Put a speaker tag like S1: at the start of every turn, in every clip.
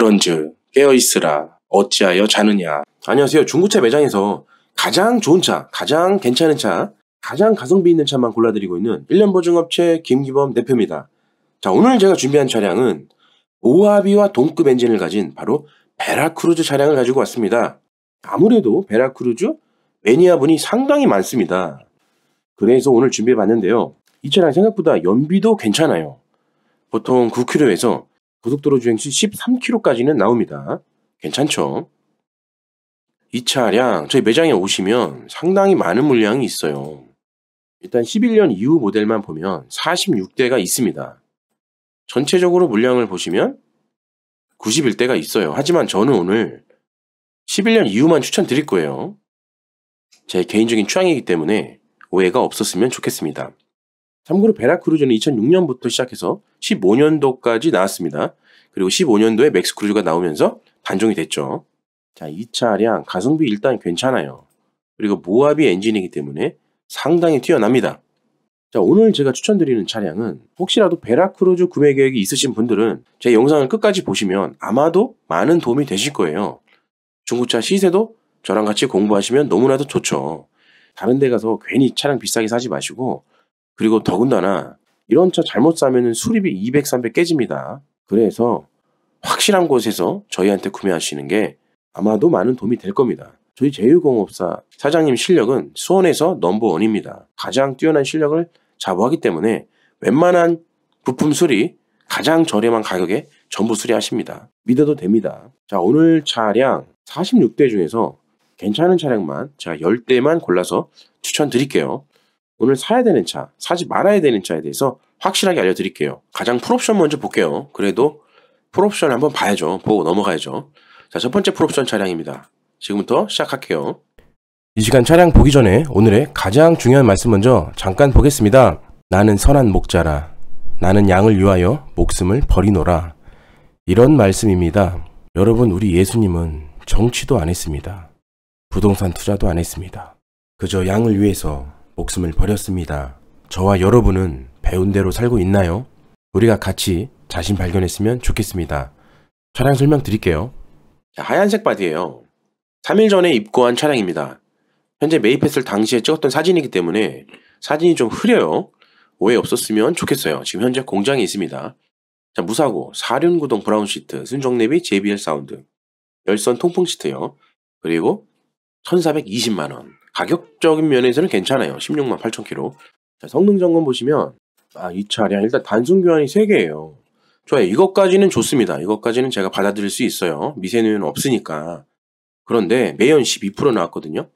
S1: 그런즉 깨어있으라 어찌하여 자느냐. 안녕하세요. 중고차 매장에서 가장 좋은 차, 가장 괜찮은 차, 가장 가성비 있는 차만 골라드리고 있는 1년 보증업체 김기범 대표입니다. 자, 오늘 제가 준비한 차량은 오하비와 동급 엔진을 가진 바로 베라크루즈 차량을 가지고 왔습니다. 아무래도 베라크루즈 매니아분이 상당히 많습니다. 그래서 오늘 준비해봤는데요. 이 차량 생각보다 연비도 괜찮아요. 보통 9km에서 고속도로 주행 시 13km까지는 나옵니다. 괜찮죠? 이 차량 저희 매장에 오시면 상당히 많은 물량이 있어요. 일단 11년 이후 모델만 보면 46대가 있습니다. 전체적으로 물량을 보시면 91대가 있어요. 하지만 저는 오늘 11년 이후만 추천드릴 거예요. 제 개인적인 취향이기 때문에 오해가 없었으면 좋겠습니다. 참고로 베라크루즈는 2006년부터 시작해서 15년도까지 나왔습니다. 그리고 15년도에 맥스크루즈가 나오면서 단종이 됐죠. 자, 이 차량 가성비 일단 괜찮아요. 그리고 모하비 엔진이기 때문에 상당히 뛰어납니다. 자, 오늘 제가 추천드리는 차량은 혹시라도 베라크루즈 구매 계획이 있으신 분들은 제 영상을 끝까지 보시면 아마도 많은 도움이 되실 거예요. 중고차 시세도 저랑 같이 공부하시면 너무나도 좋죠. 다른 데 가서 괜히 차량 비싸게 사지 마시고 그리고 더군다나 이런 차 잘못 사면 수리비 200, 300 깨집니다. 그래서 확실한 곳에서 저희한테 구매하시는 게 아마도 많은 도움이 될 겁니다. 저희 제휴공업사 사장님 실력은 수원에서 넘버원입니다. 가장 뛰어난 실력을 자부하기 때문에 웬만한 부품 수리 가장 저렴한 가격에 전부 수리하십니다. 믿어도 됩니다. 자, 오늘 차량 46대 중에서 괜찮은 차량만 제가 10대만 골라서 추천드릴게요. 오늘 사야 되는 차, 사지 말아야 되는 차에 대해서 확실하게 알려드릴게요. 가장 풀옵션 먼저 볼게요. 그래도 풀옵션 한번 봐야죠. 보고 넘어가야죠. 자, 첫 번째 풀옵션 차량입니다. 지금부터 시작할게요. 이 시간 차량 보기 전에 오늘의 가장 중요한 말씀 먼저 잠깐 보겠습니다. 나는 선한 목자라. 나는 양을 위하여 목숨을 버리노라. 이런 말씀입니다. 여러분, 우리 예수님은 정치도 안 했습니다. 부동산 투자도 안 했습니다. 그저 양을 위해서 목숨을 버렸습니다. 저와 여러분은 배운 대로 살고 있나요? 우리가 같이 자신 발견했으면 좋겠습니다. 차량 설명 드릴게요. 하얀색 바디예요. 3일 전에 입고한 차량입니다. 현재 매입했을 당시에 찍었던 사진이기 때문에 사진이 좀 흐려요. 오해 없었으면 좋겠어요. 지금 현재 공장에 있습니다. 자, 무사고, 사륜구동 브라운 시트, 순정내비 JBL 사운드, 열선 통풍 시트요. 그리고 1420만원. 가격적인 면에서는 괜찮아요. 16만 8천 키로 자, 성능 점검 보시면 아, 이 차량 일단 단순 교환이 3개예요. 좋아요. 이것까지는 좋습니다. 이것까지는 제가 받아들일 수 있어요. 미세는 없으니까. 그런데 매연 12% 나왔거든요.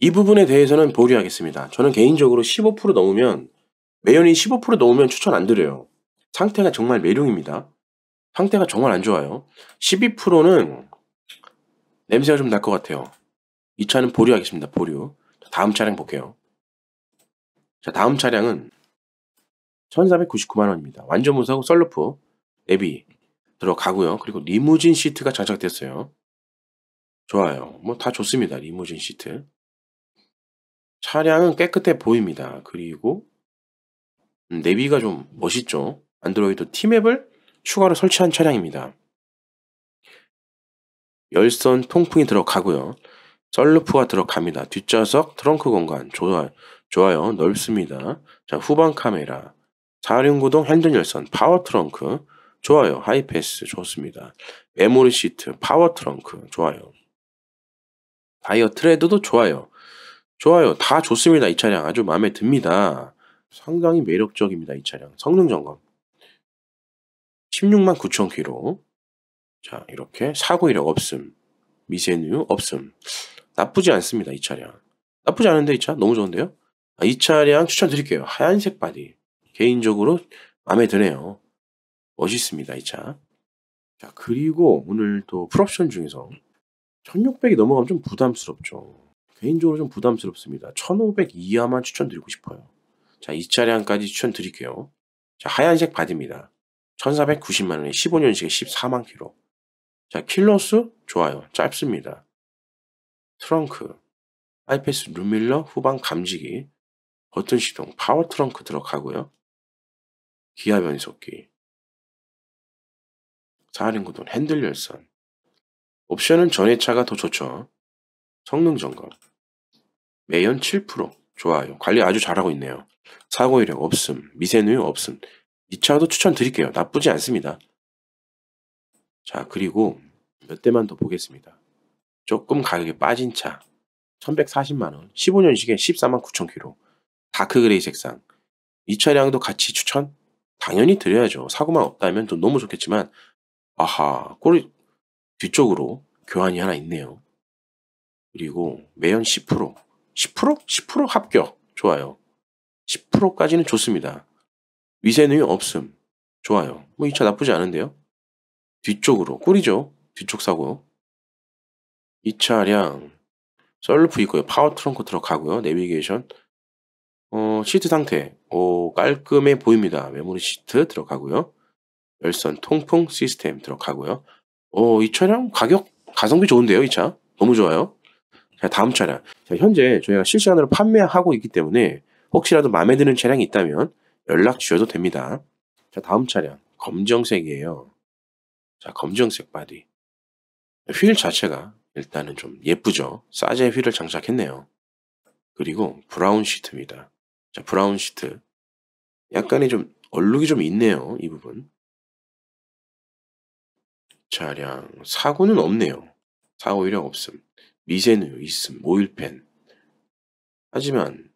S1: 이 부분에 대해서는 보류하겠습니다. 저는 개인적으로 15% 넘으면 매연이 15% 넘으면 추천 안 드려요. 상태가 정말 매룡입니다. 상태가 정말 안 좋아요. 12%는 냄새가 좀 날 것 같아요. 이 차는 보류하겠습니다. 보류. 다음 차량 볼게요. 자, 다음 차량은 1,499만원입니다. 완전 무사고 썰루프, 앱이 들어가고요. 그리고 리무진 시트가 장착됐어요. 좋아요. 뭐 다 좋습니다. 리무진 시트. 차량은 깨끗해 보입니다. 그리고 음, 내비가 좀 멋있죠. 안드로이드 티맵을 추가로 설치한 차량입니다. 열선 통풍이 들어가고요. 썰루프가 들어갑니다. 뒷좌석 트렁크 공간 좋아요, 좋아요 넓습니다. 자 후방 카메라 4륜구동 핸들 열선 파워 트렁크 좋아요 하이패스 좋습니다. 메모리 시트 파워 트렁크 좋아요. 다이어 트레드도 좋아요. 좋아요 다 좋습니다. 이 차량 아주 마음에 듭니다. 상당히 매력적입니다. 이 차량 성능 점검 16만 9천 키로 자 이렇게 사고 이력 없음 미세뉴 없음 나쁘지 않습니다. 이 차량. 나쁘지 않은데 이 차? 너무 좋은데요? 아, 이 차량 추천드릴게요. 하얀색 바디. 개인적으로 마음에 드네요. 멋있습니다. 이 차. 자, 그리고 오늘 또 풀옵션 중에서 1600이 넘어가면 좀 부담스럽죠. 개인적으로 좀 부담스럽습니다. 1500 이하만 추천드리고 싶어요. 자, 이 차량까지 추천드릴게요. 자, 하얀색 바디입니다. 1490만원에 15년식에 14만 킬로. 자, 킬로수? 좋아요. 짧습니다. 트렁크, 하이패스 루밀러 후방 감지기, 버튼 시동, 파워 트렁크 들어가고요. 기아 변속기, 4인 구동, 핸들 열선. 옵션은 전해차가 더 좋죠. 성능 점검. 매연 7%. 좋아요. 관리 아주 잘하고 있네요. 사고 이력 없음. 미세누유 없음. 이 차도 추천드릴게요. 나쁘지 않습니다. 자, 그리고 몇 대만 더 보겠습니다. 조금 가격이 빠진 차 1140만원 15년식에 14만 9천 킬로 다크그레이 색상 이 차량도 같이 추천? 당연히 드려야죠. 사고만 없다면 또 너무 좋겠지만 아하 꼬리 뒤쪽으로 교환이 하나 있네요. 그리고 매연 10% 10%? 10% 합격 좋아요. 10%까지는 좋습니다. 위세는 없음 좋아요. 뭐 이 차 나쁘지 않은데요. 뒤쪽으로 꼬리죠. 뒤쪽 사고 이 차량 셀프 있고요. 파워 트렁크 들어가고요. 내비게이션 어, 시트 상태 오, 어, 깔끔해 보입니다. 메모리 시트 들어가고요. 열선 통풍 시스템 들어가고요. 오, 어, 이 차량 가격 가성비 좋은데요. 이 차 너무 좋아요. 자, 다음 차량. 자, 현재 저희가 실시간으로 판매하고 있기 때문에 혹시라도 마음에 드는 차량이 있다면 연락 주셔도 됩니다. 자, 다음 차량. 검정색이에요. 자, 검정색 바디. 휠 자체가 일단은 좀 예쁘죠? 사제 휠을 장착했네요. 그리고 브라운 시트입니다. 자, 브라운 시트. 약간의 좀 얼룩이 좀 있네요. 이 부분. 차량 사고는 없네요. 사고 이력 없음. 미세누 있음. 오일팬. 하지만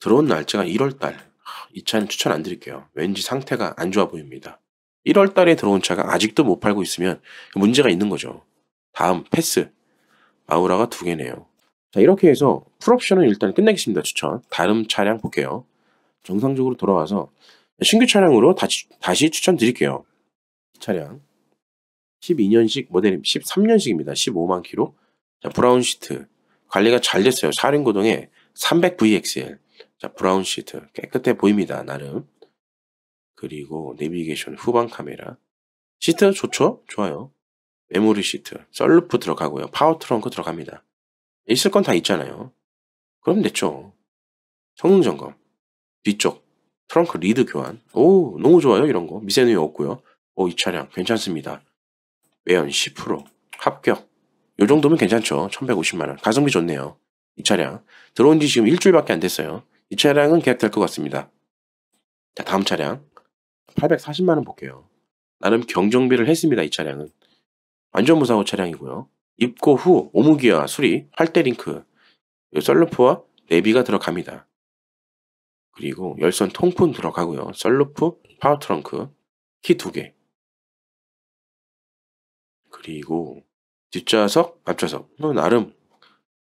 S1: 들어온 날짜가 1월달. 이 차는 추천 안 드릴게요. 왠지 상태가 안 좋아 보입니다. 1월달에 들어온 차가 아직도 못 팔고 있으면 문제가 있는 거죠. 다음 패스. 아우라가 두 개네요. 자, 이렇게 해서 풀옵션은 일단 끝내겠습니다. 추천. 다음 차량 볼게요. 정상적으로 돌아와서 신규 차량으로 다시, 다시 추천드릴게요. 차량. 12년식 모델이 13년식입니다. 15만 키로. 자, 브라운 시트. 관리가 잘 됐어요. 4륜 고동에 300VXL. 자, 브라운 시트. 깨끗해 보입니다. 나름. 그리고 내비게이션 후방 카메라. 시트 좋죠? 좋아요. 메모리 시트, 썰루프 들어가고요. 파워 트렁크 들어갑니다. 있을 건 다 있잖아요. 그럼 됐죠. 성능 점검, 뒤쪽, 트렁크 리드 교환. 오, 너무 좋아요. 이런 거. 미세누이 없고요. 오, 이 차량 괜찮습니다. 매연 10% 합격. 요 정도면 괜찮죠. 1150만원. 가성비 좋네요. 이 차량. 들어온 지 지금 일주일밖에 안 됐어요. 이 차량은 계약될 것 같습니다. 자, 다음 차량. 840만원 볼게요. 나름 경정비를 했습니다. 이 차량은. 안전무사고 차량이고요. 입고 후 오무기와 수리, 활대 링크, 셀러프와 내비가 들어갑니다. 그리고 열선 통풍 들어가고요. 셀러프 파워 트렁크, 키 2개. 그리고 뒷좌석, 앞좌석. 뭐, 나름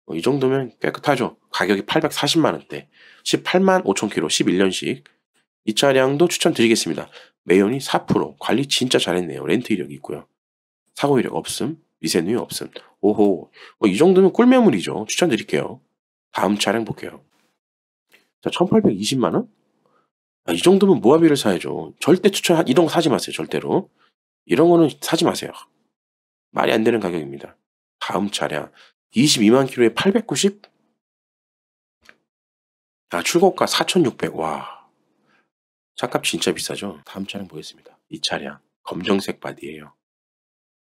S1: 뭐 이 정도면 깨끗하죠. 가격이 840만원대. 18만 5천 키로 11년식. 이 차량도 추천드리겠습니다. 매연이 4%. 관리 진짜 잘했네요. 렌트 이력이 있고요. 사고 이력 없음, 미세 누이 없음. 오호, 뭐이 정도면 꿀매물이죠. 추천드릴게요. 다음 차량 볼게요. 자, 1820만원? 아, 이 정도면 모하비를 사야죠. 절대 추천, 이런 거 사지 마세요. 절대로. 이런 거는 사지 마세요. 말이 안 되는 가격입니다. 다음 차량. 22만 킬로에 890? 아, 출고가 4,600. 와. 차값 진짜 비싸죠? 다음 차량 보겠습니다. 이 차량. 검정색 바디예요.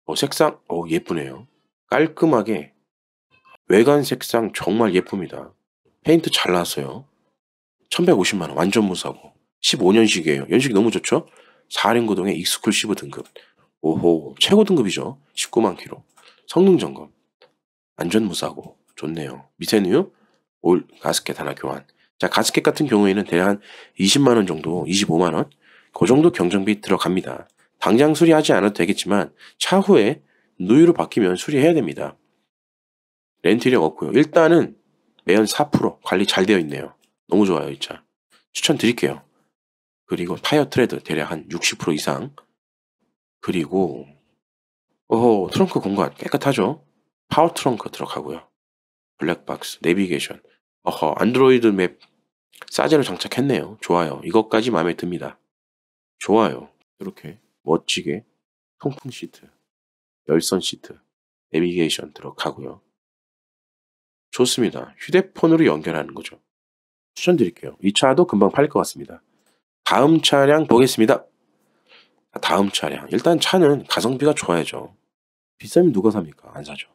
S1: 어, 색상, 어, 예쁘네요. 깔끔하게. 외관 색상 정말 예쁩니다. 페인트 잘 나왔어요. 1150만원, 완전 무사고. 15년식이에요. 연식이 너무 좋죠? 4인 구동의 익스클루시브 등급. 오호, 최고 등급이죠. 19만 키로 성능 점검. 안전 무사고. 좋네요. 미세뉴유 올, 가스켓 하나 교환. 자, 가스켓 같은 경우에는 대략 20만원 정도, 25만원. 그 정도 경정비 들어갑니다. 당장 수리하지 않아도 되겠지만 차후에 누유로 바뀌면 수리해야 됩니다. 렌트력 없고요. 일단은 매연 4% 관리 잘 되어 있네요. 너무 좋아요, 이 차. 추천드릴게요. 그리고 타이어 트레드 대략 한 60% 이상. 그리고 오 트렁크 공간 깨끗하죠? 파워 트렁크 들어가고요. 블랙박스, 내비게이션. 어허, 안드로이드 맵사제로 장착했네요. 좋아요. 이것까지 마음에 듭니다. 좋아요. 이렇게 멋지게 통풍 시트, 열선 시트, 내비게이션 들어가고요. 좋습니다. 휴대폰으로 연결하는 거죠. 추천드릴게요. 이 차도 금방 팔릴 것 같습니다. 다음 차량 보겠습니다. 다음 차량. 일단 차는 가성비가 좋아야죠. 비싸면 누가 삽니까? 안 사죠.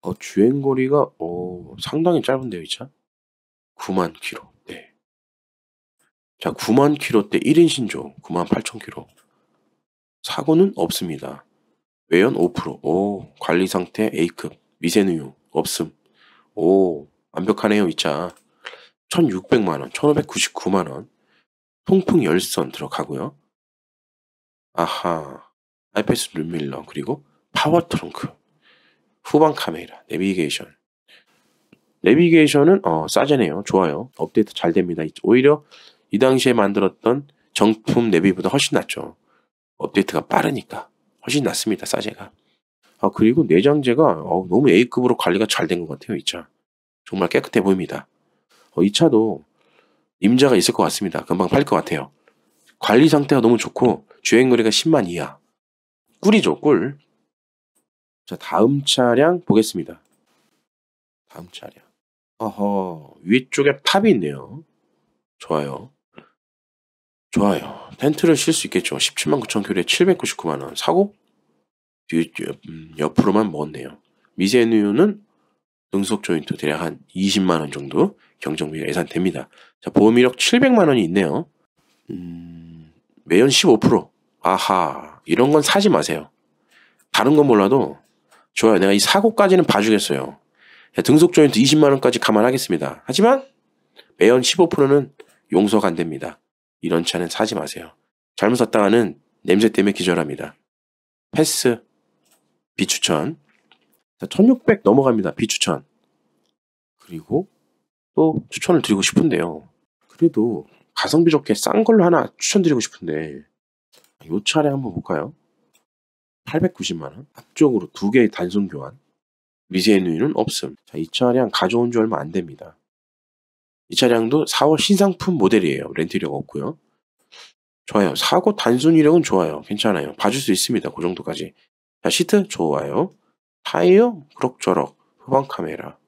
S1: 어, 주행거리가 어, 상당히 짧은데요, 이 차? 9만 키로. 네. 자, 9만 키로때 1인 신조 9만 8천 키로. 사고는 없습니다. 외연 5%. 오, 관리 상태 A급. 미세누유 없음. 오, 완벽하네요, 이 차. 1600만원, 1599만원. 통풍 열선 들어가고요. 아하. 아이패스 룸밀러, 그리고 파워 트렁크. 후방 카메라, 내비게이션. 내비게이션은 어, 싸지네요. 좋아요. 업데이트 잘 됩니다. 오히려 이 당시에 만들었던 정품 내비보다 훨씬 낫죠. 업데이트가 빠르니까 훨씬 낫습니다. 사제가. 아, 그리고 내장재가 어, 너무 A급으로 관리가 잘 된 것 같아요. 이 차. 정말 깨끗해 보입니다. 어, 이 차도 임자가 있을 것 같습니다. 금방 팔 것 같아요. 관리 상태가 너무 좋고 주행거리가 10만 이하. 꿀이죠, 꿀. 자, 다음 차량 보겠습니다. 다음 차량. 어허, 위쪽에 팝이 있네요. 좋아요. 좋아요. 텐트를 쉴 수 있겠죠. 17만 9천 큐리에 799만 원. 사고 뒤, 음, 옆으로만 먹었네요. 미세누유는 등속 조인트 대략 한 20만 원 정도 경정비가 예산됩니다. 자, 보험 이력 700만 원이 있네요. 음, 매연 15%. 아하, 이런 건 사지 마세요. 다른 건 몰라도 좋아요. 내가 이 사고까지는 봐주겠어요. 등속 조인트 20만 원까지 감안하겠습니다. 하지만 매연 15%는 용서가 안 됩니다. 이런 차는 사지 마세요. 잘못 샀다가는 냄새 때문에 기절합니다. 패스. 비추천. 1600 넘어갑니다. 비추천. 그리고 또 추천을 드리고 싶은데요. 그래도 가성비 좋게 싼 걸로 하나 추천드리고 싶은데 이 차례 한번 볼까요? 890만원 앞쪽으로 두 개의 단순 교환 미세누이는 없음 자, 이 차량 가져온 지 얼마 안 됩니다 이 차량도 4월 신상품 모델이에요. 렌트력 없고요. 좋아요. 사고 단순 이력은 좋아요. 괜찮아요. 봐줄 수 있습니다. 그 정도까지. 자, 시트 좋아요. 타이어 그럭저럭. 후방 카메라.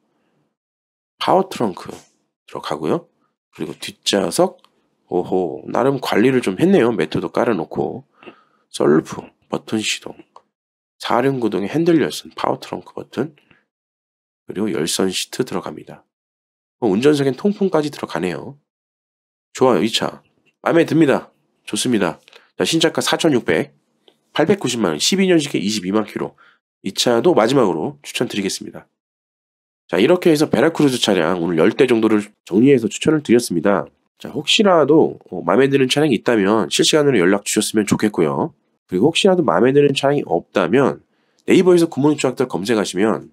S1: 파워 트렁크 들어가고요. 그리고 뒷좌석 오호 나름 관리를 좀 했네요. 매트도 깔아놓고 썰프 버튼 시동 4륜 구동의 핸들 열선 파워 트렁크 버튼 그리고 열선 시트 들어갑니다. 운전석엔 통풍까지 들어가네요. 좋아요, 이 차. 마음에 듭니다. 좋습니다. 자, 신차가 4,600, 890만원, 12년식에 22만 키로이 차도 마지막으로 추천드리겠습니다. 자, 이렇게 해서 베라크루즈 차량 오늘 10대 정도를 정리해서 추천을 드렸습니다. 자, 혹시라도 어, 마음에 드는 차량이 있다면 실시간으로 연락 주셨으면 좋겠고요. 그리고 혹시라도 마음에 드는 차량이 없다면 네이버에서 구몬 추학들 검색하시면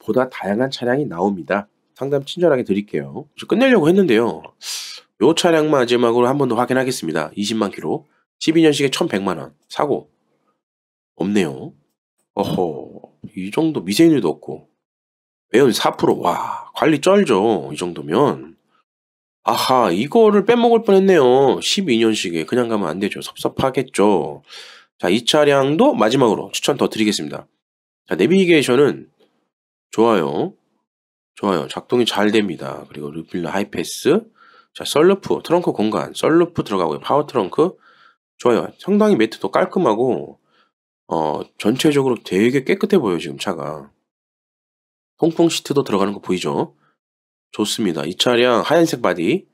S1: 보다 다양한 차량이 나옵니다. 상담 친절하게 드릴게요. 끝내려고 했는데요. 요 차량 마지막으로 한 번 더 확인하겠습니다. 20만 키로 12년식에 1,100만 원 사고 없네요. 어허, 이 정도 미세율도 없고 매연 4% 와, 관리 쩔죠. 이 정도면 아하, 이거를 빼먹을 뻔했네요. 12년식에 그냥 가면 안 되죠. 섭섭하겠죠. 자, 이 차량도 마지막으로 추천 더 드리겠습니다. 자, 내비게이션은 좋아요. 좋아요. 작동이 잘 됩니다. 그리고 루필러 하이패스. 자, 썰루프, 트렁크 공간, 썰루프 들어가고요. 파워 트렁크. 좋아요. 상당히 매트도 깔끔하고, 어, 전체적으로 되게 깨끗해 보여요, 지금 차가. 통풍 시트도 들어가는 거 보이죠? 좋습니다. 이 차량 하얀색 바디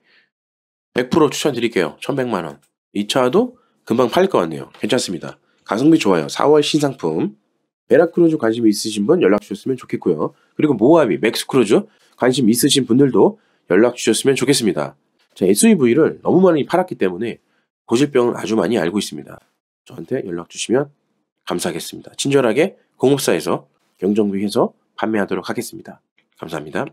S1: 100% 추천드릴게요. 1100만원. 이 차도 금방 팔릴 것 같네요. 괜찮습니다. 가성비 좋아요. 4월 신상품. 베라크루즈 관심이 있으신 분 연락 주셨으면 좋겠고요. 그리고 모하비, 맥스크루즈 관심 있으신 분들도 연락 주셨으면 좋겠습니다. 자, SUV를 너무 많이 팔았기 때문에 고질병을 아주 많이 알고 있습니다. 저한테 연락 주시면 감사하겠습니다. 친절하게 공업사에서 경정비해서 판매하도록 하겠습니다. 감사합니다.